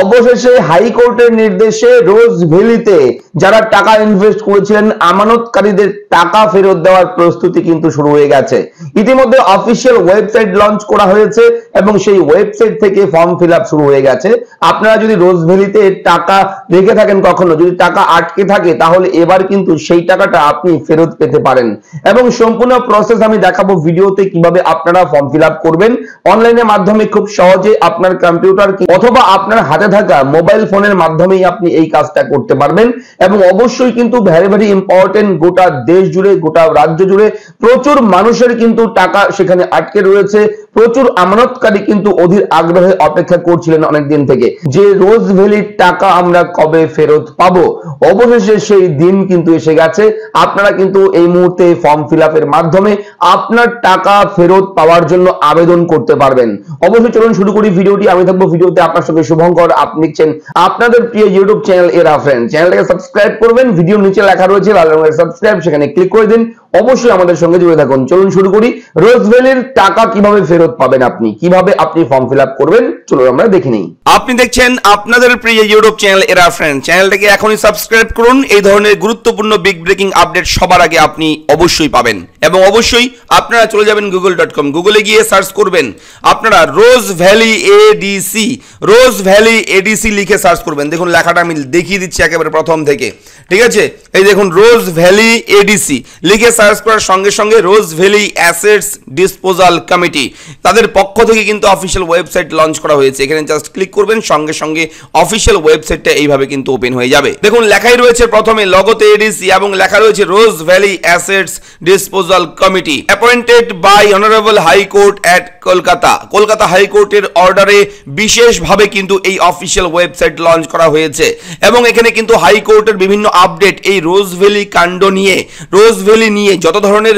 অবশেষে হাইকোর্টের নির্দেশে রোজ ভ্যালিতে যারা টাকা ইনভেস্ট করেছিলেন আমানতকারীদের টাকা ফেরত দেওয়ার প্রস্তুতি কিন্তু শুরু হয়ে গেছে ইতিমধ্যে অফিসিয়াল ওয়েবসাইট লঞ্চ করা হয়েছে এবং সেই ওয়েবসাইট থেকে ফর্ম ফিল শুরু হয়ে গেছে আপনারা যদি রোজ ভ্যালিতে টাকা রেখে থাকেন কখনো যদি টাকা আটকে থাকে তাহলে এবার কিন্তু সেই টাকাটা আপনি ফেরত পেতে পারেন এবং সম্পূর্ণ প্রসেস আমি দেখাবো ভিডিওতে কিভাবে আপনারা ফর্ম ফিল করবেন অনলাইনের মাধ্যমে খুব সহজে আপনার কম্পিউটার অথবা আপনার হাতে হাতে থাকা মোবাইল ফোনের মাধ্যমেই আপনি এই কাজটা করতে পারবেন এবং অবশ্যই কিন্তু ভেরি ভেরি ইম্পর্টেন্ট গোটা দেশ জুড়ে গোটা রাজ্য জুড়ে প্রচুর মানুষের কিন্তু টাকা সেখানে আটকে রয়েছে প্রচুর আমানতকারী কিন্তু অধীর আগ্রহে অপেক্ষা করছিলেন অনেকদিন থেকে যে রোজ ভ্যালির টাকা আমরা কবে ফেরত পাবো অবশেষে সেই দিন কিন্তু এসে গেছে আপনারা কিন্তু এই মুহূর্তে ফর্ম ফিল মাধ্যমে আপনার টাকা ফেরত পাওয়ার জন্য আবেদন করতে পারবেন অবশ্যই চলুন শুরু করি ভিডিওটি আমি থাকবো ভিডিওতে আপনার সঙ্গে শুভঙ্কর আপনি লিখছেন আপনাদের প্রিয় ইউটিউব চ্যানেল এরা ফ্রেন্ড চ্যানেলটাকে সাবস্ক্রাইব করবেন ভিডিও নিচে লেখা রয়েছে লাল রঙের সাবস্ক্রাইব সেখানে ক্লিক করে দিন অবশ্যই আমাদের সঙ্গে জুড়ে থাকুন চলুন শুরু করি রোজভেলের টাকা কিভাবে ফেরত পাবেন আপনি কিভাবে আপনি ফর্ম ফিল করবেন চলুন আমরা দেখে নিই আপনি দেখছেন আপনাদের প্রিয় ইউরোপ চ্যানেল এরা ফ্রেন্ড চ্যানেলটাকে এখনই সাবস্ক্রাইব করুন এই ধরনের গুরুত্বপূর্ণ বিগ ব্রেকিং আপডেট সবার আগে আপনি অবশ্যই পাবেন এবং অবশ্যই আপনারা চলে যাবেন গুগল ডট কম গুগলে গিয়ে সার্চ করবেন আপনারা Rose Valley ADC Rose Valley ADC লিখে সার্চ করবেন দেখুন লেখাটা আমি দেখিয়ে দিচ্ছি একেবারে প্রথম থেকে ঠিক আছে এই দেখুন রোজ ভ্যালি এডিসি লিখে সার্চ করার সঙ্গে সঙ্গে Rose Valley assets disposal committee তাদের পক্ষ থেকে কিন্তু অফিসিয়াল ওয়েবসাইট লঞ্চ করা হয়েছে এখানে জাস্ট ক্লিক করবেন সঙ্গে সঙ্গে অফিসিয়াল ওয়েবসাইটটা এইভাবে কিন্তু ওপেন হয়ে যাবে দেখুন লেখাই রয়েছে প্রথমে লগতে এডিসি এবং লেখা রয়েছে Rose Valley assets disposal committee appointed by honourable high court at Kolkata Kolkata হাইকোর্টের অর্ডারে বিশেষভাবে কিন্তু এই অফিসিয়াল ওয়েবসাইট লঞ্চ করা হয়েছে এবং এখানে কিন্তু হাইকোর্টের বিভিন্ন আপডেট এই রোজ ভ্যালি কাণ্ড নিয়ে রোজ ভ্যালি নিয়ে যত ধরনের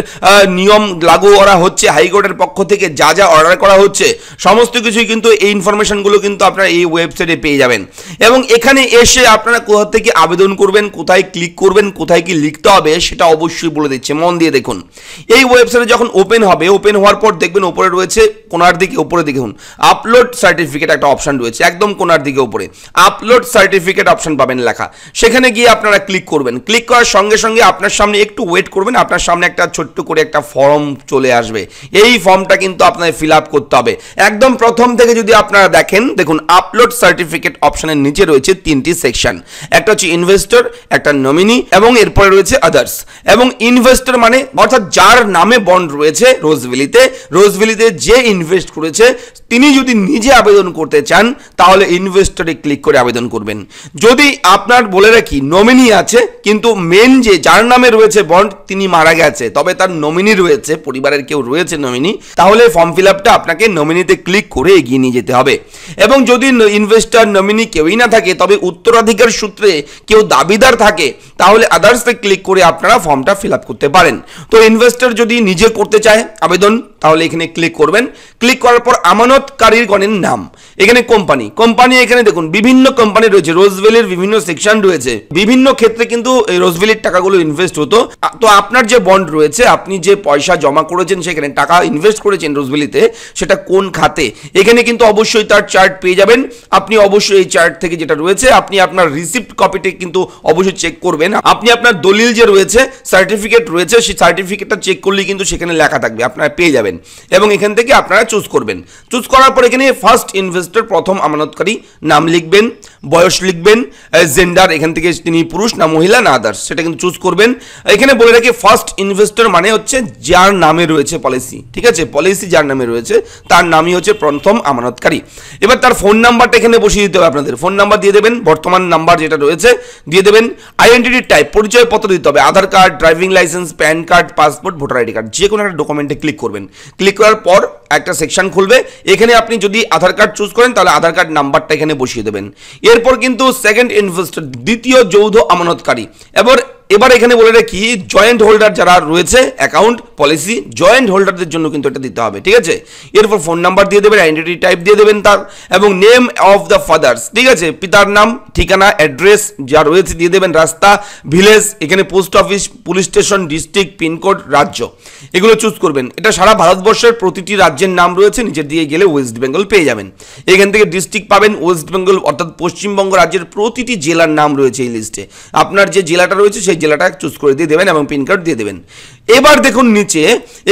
নিয়ম লাগু করা হচ্ছে হাইকোর্টের পক্ষ থেকে যা যা অর্ডার করা হচ্ছে সমস্ত কিছুই কিন্তু এই গুলো কিন্তু আপনারা এই ওয়েবসাইটে পেয়ে যাবেন এবং এখানে এসে আপনারা কোথা থেকে আবেদন করবেন কোথায় ক্লিক করবেন কোথায় কি লিখতে হবে সেটা অবশ্যই বলে দিচ্ছে মন দিয়ে দেখুন এই ওয়েবসাইটে যখন ওপেন হবে ওপেন হওয়ার পর দেখবেন ওপরে রয়েছে কোনার দিকে উপরে দেখুন আপলোড সার্টিফিকেট একটা অপশান রয়েছে একদম কোনার দিকে ওপরে আপলোড সার্টিফিকেট অপশান পাবেন লেখা সেখানে গিয়ে আপনারা ক্লিক করবেন ক্লিক করার সঙ্গে সঙ্গে আপনার সামনে একটু ওয়েট করবেন আপনার সামনে একটা ছোট্ট করে একটা ফর্ম চলে আসবে এই ফর্ম ফর্মটা কিন্তু আপনাকে ফিল আপ করতে হবে একদম প্রথম থেকে যদি আপনারা দেখেন দেখুন আপলোড সার্টিফিকেট অপশনের নিচে রয়েছে তিনটি সেকশন একটা হচ্ছে ইনভেস্টর একটা নমিনি এবং এরপরে রয়েছে আদার্স এবং ইনভেস্টর মানে অর্থাৎ যার নামে বন্ড রয়েছে রোজভ্যালিতে রোজভ্যালিতে যে ইনভেস্ট করেছে তিনি যদি নিজে আবেদন করতে চান তাহলে ইনভেস্টরে ক্লিক করে আবেদন করবেন যদি আপনার বলে রাখি নমিনি আছে কিন্তু মেন যে যার নামে রয়েছে বন্ড তিনি মারা গেছে তবে তার নমিনি রয়েছে পরিবারের কেউ রয়েছে নমিনি তাহলে ফর্ম ফিল আপটা আপনাকে নমিনিতে ক্লিক করে এগিয়ে নিয়ে যেতে হবে এবং যদি ইনভেস্টার নমিনি কেউই না থাকে তবে উত্তরাধিকার সূত্রে কেউ দাবিদার থাকে তাহলে আদার্সে ক্লিক করে আপনারা ফর্মটা ফিল আপ করতে পারেন তো ইনভেস্টার যদি নিজে করতে চায় আবেদন তাহলে এখানে ক্লিক করবেন ক্লিক করার পর গণের নাম এখানে কোম্পানি কোম্পানি এখানে দেখুন বিভিন্ন কোম্পানি রয়েছে রোজভেলের বিভিন্ন সেকশন রয়েছে বিভিন্ন ক্ষেত্রে কিন্তু এই রোজভেলের টাকাগুলো ইনভেস্ট হতো তো আপনার যে বন্ড রয়েছে আপনি যে পয়সা জমা করেছেন সেখানে টাকা ইনভেস্ট করেছেন রোজভ্যালিতে সেটা কোন খাতে এখানে কিন্তু অবশ্যই তার চার্ট পেয়ে যাবেন আপনি অবশ্যই এই চার্ট থেকে যেটা রয়েছে আপনি আপনার রিসিপ্ট কপিটি কিন্তু অবশ্যই চেক করবেন আপনি আপনার দলিল যে রয়েছে সার্টিফিকেট রয়েছে সেই সার্টিফিকেটটা চেক করলে কিন্তু সেখানে লেখা থাকবে আপনারা পেয়ে যাবেন এবং এখান থেকে আপনারা চুজ করবেন চুজ করার পর এখানে ফার্স্ট ইনভেস্টর প্রথম আমানতকারী নাম লিখবেন বয়স লিখবেন জেন্ডার এখান থেকে তিনি পুরুষ না মহিলা না আদার্স সেটা কিন্তু চুজ করবেন এখানে বলে রাখি ফার্স্ট ইনভেস্টর মানে হচ্ছে যার নামে রয়েছে পলিসি ঠিক আছে পলিসি যার নামে রয়েছে তার নামই হচ্ছে প্রথম আমানতকারী এবার তার ফোন নাম্বারটা এখানে বসিয়ে দিতে হবে আপনাদের ফোন নাম্বার দিয়ে দেবেন বর্তমান নাম্বার যেটা রয়েছে দিয়ে দেবেন আইডেন্টিটি টাইপ পরিচয়পত্র দিতে হবে Aadhaar card driving licence PAN card passport voter ID card যে কোনো একটা ডকুমেন্টে ক্লিক করবেন ক্লিক করার পর একটা সেকশন খুলবে এখানে আপনি যদি আধার কার্ড চুজ করেন তাহলে আধার কার্ড নাম্বারটা এখানে বসিয়ে দেবেন এরপর কিন্তু সেকেন্ড ইনভেস্টর দ্বিতীয় যৌধ আমানতকারী এবার এবার এখানে বলে রাখি জয়েন্ট হোল্ডার যারা রয়েছে অ্যাকাউন্ট পলিসি জয়েন্ট হোল্ডারদের জন্য কিন্তু এটা দিতে হবে ঠিক আছে এরপর ফোন নাম্বার দিয়ে দেবেন আইডেন্টি টাইপ দিয়ে দেবেন তার এবং নেম অফ দ্য ফাদার্স ঠিক আছে পিতার নাম ঠিকানা অ্যাড্রেস যা রয়েছে দিয়ে দেবেন রাস্তা ভিলেজ এখানে post office police station district pin code রাজ্য এগুলো চুজ করবেন এটা সারা ভারতবর্ষের প্রতিটি রাজ্যের নাম রয়েছে নিচের দিয়ে গেলে ওয়েস্ট বেঙ্গল পেয়ে যাবেন এখান থেকে ডিস্ট্রিক্ট পাবেন ওয়েস্ট বেঙ্গল অর্থাৎ পশ্চিমবঙ্গ রাজ্যের প্রতিটি জেলার নাম রয়েছে এই লিস্টে আপনার যে জেলাটা রয়েছে সেই সেই জেলাটা চুজ করে দিয়ে দেবেন এবং পিন কার্ড দিয়ে দেবেন এবার দেখুন নিচে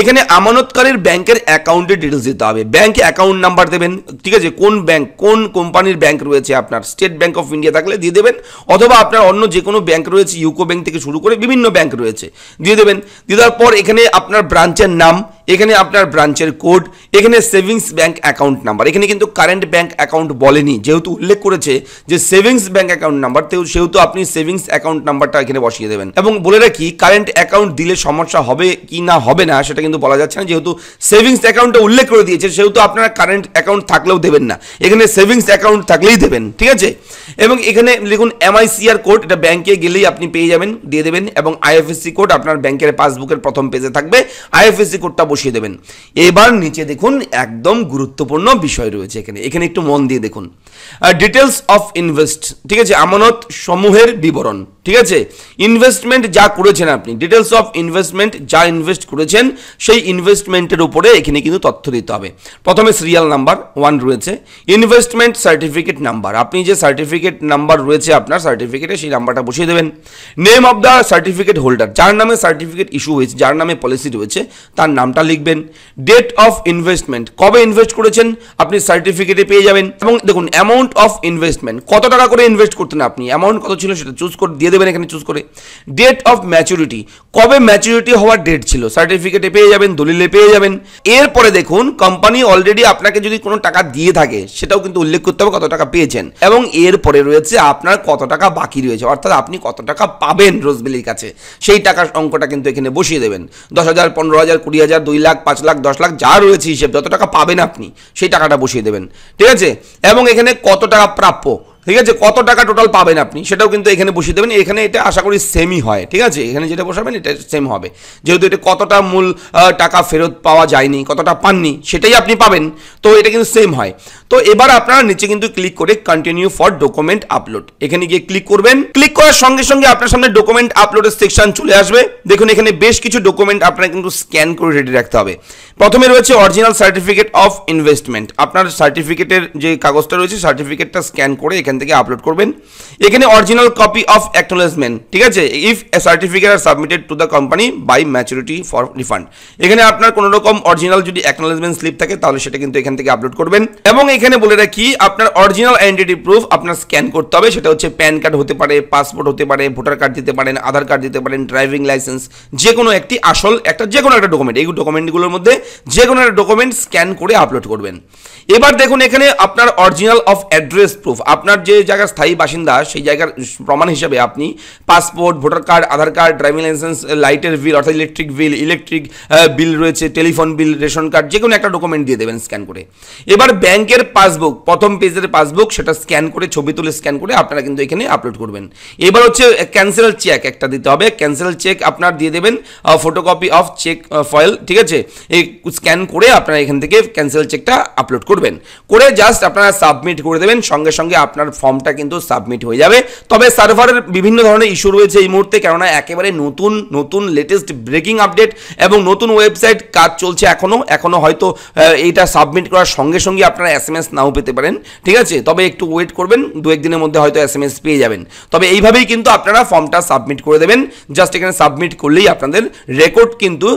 এখানে আমানতকারীর ব্যাংকের অ্যাকাউন্টের ডিটেলস দিতে হবে ব্যাংকে অ্যাকাউন্ট নাম্বার দেবেন ঠিক আছে কোন ব্যাংক কোন কোম্পানির ব্যাংক রয়েছে আপনার স্টেট ব্যাংক অফ ইন্ডিয়া থাকলে দিয়ে দেবেন অথবা আপনার অন্য যে কোনো ব্যাংক রয়েছে ইউকো ব্যাংক থেকে শুরু করে বিভিন্ন ব্যাংক রয়েছে দিয়ে দেবেন দিয়ে দেওয়ার পর এখানে আপনার ব্রাঞ্চের নাম এখানে আপনার ব্রাঞ্চের কোড এখানে সেভিংস ব্যাঙ্ক অ্যাকাউন্ট নাম্বার এখানে কিন্তু কারেন্ট ব্যাঙ্ক অ্যাকাউন্ট বলেনি যেহেতু উল্লেখ করেছে যে সেভিংস ব্যাঙ্ক অ্যাকাউন্ট নাম্বার সেহেতু আপনি সেভিংস অ্যাকাউন্ট নাম্বারটা এখানে বসিয়ে দেবেন এবং বলে রাখি কারেন্ট অ্যাকাউন্ট দিলে সমস্যা হবে কি না হবে না সেটা কিন্তু বলা যাচ্ছে না যেহেতু সেভিংস অ্যাকাউন্টে উল্লেখ করে দিয়েছে সেহেতু আপনারা কারেন্ট অ্যাকাউন্ট থাকলেও দেবেন না এখানে সেভিংস অ্যাকাউন্ট থাকলেই দেবেন ঠিক আছে এবং এখানে লিখুন এমআইসিআর কোড এটা ব্যাংকে গেলেই আপনি পেয়ে যাবেন দিয়ে দেবেন এবং আইএফএসসি কোড আপনার ব্যাংকের পাসবুকের প্রথম পেজে থাকবে আইএফএসসি কোডটা বসিয়ে দেবেন এবার নিচে দেখুন একদম গুরুত্বপূর্ণ বিষয় রয়েছে এখানে এখানে একটু মন দিয়ে দেখুন ডিটেলস অফ ইনভেস্ট ঠিক আছে আমানত সমূহের বিবরণ ঠিক আছে ইনভেস্টমেন্ট যা করেছেন আপনি ডিটেলস অফ ইনভেস্টমেন্ট যা ইনভেস্ট করেছেন সেই ইনভেস্টমেন্টের উপরে এখানে কিন্তু তথ্য দিতে হবে প্রথমে সিরিয়াল নাম্বার ওয়ান রয়েছে ইনভেস্টমেন্ট সার্টিফিকেট নাম্বার আপনি যে সার্টিফিকেট নাম্বার রয়েছে আপনার সার্টিফিকেটে সেই নাম্বারটা বসিয়ে দেবেন name of the certificate holder যার নামে সার্টিফিকেট ইস্যু হয়েছে যার নামে পলিসি রয়েছে তার নামটা লিখবেন ডেট অফ ইনভেস্টমেন্ট কবে ইনভেস্ট করেছেন আপনি সার্টিফিকেটে পেয়ে যাবেন এবং দেখুন অ্যামাউন্ট অফ ইনভেস্টমেন্ট কত টাকা করে ইনভেস্ট করতেন আপনি অ্যামাউন্ট কত ছিল সেটা চুজ করে দিয়ে দেবেন এখানে চুজ করে ডেট অফ ম্যাচুরিটি কবে ম্যাচুরিটি হওয়ার ডেট ছিল সার্টিফিকেটে পেয়ে যাবেন দলিলে পেয়ে যাবেন এরপরে দেখুন কোম্পানি অলরেডি আপনাকে যদি কোনো টাকা দিয়ে থাকে সেটাও কিন্তু উল্লেখ করতে হবে কত টাকা পেয়েছেন এবং এরপরে রয়েছে আপনার কত টাকা বাকি রয়েছে অর্থাৎ আপনি কত টাকা পাবেন রোজবেলির কাছে সেই টাকার অঙ্কটা কিন্তু এখানে বসিয়ে দেবেন দশ হাজার পনেরো হাজার কুড়ি হাজার দুই লাখ পাঁচ লাখ দশ লাখ যা রয়েছে হিসেবে যত টাকা পাবেন আপনি সেই টাকাটা বসিয়ে দেবেন ঠিক আছে এবং এখানে কত টাকা প্রাপ্য ঠিক আছে কত টাকা টোটাল পাবেন আপনি সেটাও কিন্তু এখানে বসিয়ে দেবেন এখানে এটা আশা করি সেমই হয় ঠিক আছে এখানে যেটা বসাবেন এটা সেম হবে যেহেতু এটা কতটা মূল টাকা ফেরত পাওয়া যায়নি কতটা পাননি সেটাই আপনি পাবেন তো এটা কিন্তু সেম হয় তো এবার আপনারা নিচে কিন্তু ক্লিক করে কন্টিনিউ ফর ডকুমেন্ট আপলোড এখানে গিয়ে ক্লিক করবেন ক্লিক করার সঙ্গে সঙ্গে আপনার সামনে ডকুমেন্ট আপলোডের সেকশন চলে আসবে দেখুন এখানে বেশ কিছু ডকুমেন্ট আপনার কিন্তু স্ক্যান করে রেডি রাখতে হবে প্রথমে রয়েছে অরিজিনাল সার্টিফিকেট অফ ইনভেস্টমেন্ট আপনার সার্টিফিকেটের যে কাগজটা রয়েছে সার্টিফিকেটটা স্ক্যান করে এখানে এখান থেকে আপলোড করবেন এখানে অরিজিনাল কপি অফ অ্যাকনোলেজমেন্ট ঠিক আছে if certificate are submitted to the company by maturity for refund এখানে আপনার কোনো রকম অরিজিনাল যদি অ্যাকনোলেজমেন্ট স্লিপ থাকে তাহলে সেটা কিন্তু এখান থেকে আপলোড করবেন এবং এখানে বলে রাখি আপনার অরিজিনাল আইডেন্টি প্রুফ আপনার স্ক্যান করতে হবে সেটা হচ্ছে প্যান কার্ড হতে পারে পাসপোর্ট হতে পারে ভোটার কার্ড দিতে পারেন আধার কার্ড দিতে পারেন ড্রাইভিং লাইসেন্স যে কোনো একটি আসল একটা যে কোনো একটা ডকুমেন্ট এই ডকুমেন্টগুলোর মধ্যে যে কোনো একটা ডকুমেন্ট স্ক্যান করে আপলোড করবেন এবার দেখুন এখানে আপনার অরিজিনাল অফ অ্যাড্রেস প্রুফ আপনার যে জায়গার স্থায়ী বাসিন্দা সেই জায়গার প্রমাণ হিসাবে আপনি passport voter card Aadhaar card driving licence লাইটের বিল অর্থাৎ ইলেকট্রিক বিল ইলেকট্রিক বিল রয়েছে টেলিফোন বিল রেশন কার্ড যে কোনো একটা ডকুমেন্ট দিয়ে দেবেন স্ক্যান করে এবার ব্যাংকের পাসবুক প্রথম পেজের পাসবুক সেটা স্ক্যান করে ছবি তুলে স্ক্যান করে আপনারা কিন্তু এখানে আপলোড করবেন এবার হচ্ছে ক্যান্সেল চেক একটা দিতে হবে ক্যান্সেল চেক আপনার দিয়ে দেবেন ফটোকপি অফ চেক ফয়েল ঠিক আছে এই স্ক্যান করে আপনারা এখান থেকে ক্যান্সেল চেকটা আপলোড করবেন করে জাস্ট আপনারা সাবমিট করে দেবেন সঙ্গে সঙ্গে আপনার ফর্মটা কিন্তু সাবমিট হয়ে যাবে তবে সার্ভারের বিভিন্ন ধরনের ইস্যু রয়েছে এই মুহূর্তে কেননা একেবারে নতুন নতুন লেটেস্ট ব্রেকিং আপডেট এবং নতুন ওয়েবসাইট কাজ চলছে এখনও এখনও হয়তো এইটা সাবমিট করার সঙ্গে সঙ্গে আপনারা এস এম এস নাও পেতে পারেন ঠিক আছে তবে একটু ওয়েট করবেন দু একদিনের মধ্যে হয়তো এস এম এস পেয়ে যাবেন তবে এইভাবেই কিন্তু আপনারা ফর্মটা সাবমিট করে দেবেন জাস্ট এখানে সাবমিট করলেই আপনাদের রেকর্ড কিন্তু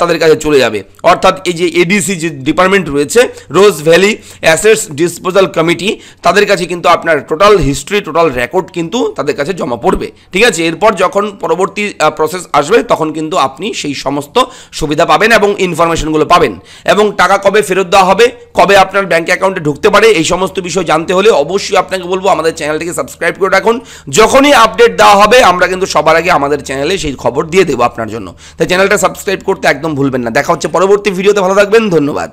তাদের কাছে চলে যাবে অর্থাৎ এই যে এডিসি যে ডিপার্টমেন্ট রয়েছে Rose Valley assets disposal committee তাদের কাছে কিন্তু আপনার টোটাল হিস্ট্রি টোটাল রেকর্ড কিন্তু তাদের কাছে জমা পড়বে ঠিক আছে এরপর যখন পরবর্তী প্রসেস আসবে তখন কিন্তু আপনি সেই সমস্ত সুবিধা পাবেন এবং ইনফরমেশনগুলো পাবেন এবং টাকা কবে ফেরত দেওয়া হবে কবে আপনার ব্যাঙ্ক অ্যাকাউন্টে ঢুকতে পারে এই সমস্ত বিষয় জানতে হলে অবশ্যই আপনাকে বলবো আমাদের চ্যানেলটিকে সাবস্ক্রাইব করে রাখুন যখনই আপডেট দেওয়া হবে আমরা কিন্তু সবার আগে আমাদের চ্যানেলে সেই খবর দিয়ে দেবো আপনার জন্য তাই চ্যানেলটা সাবস্ক্রাইব করতে একদম ভুলবেন না দেখা হচ্ছে পরবর্তী ভিডিওতে ভালো থাকবেন ধন্যবাদ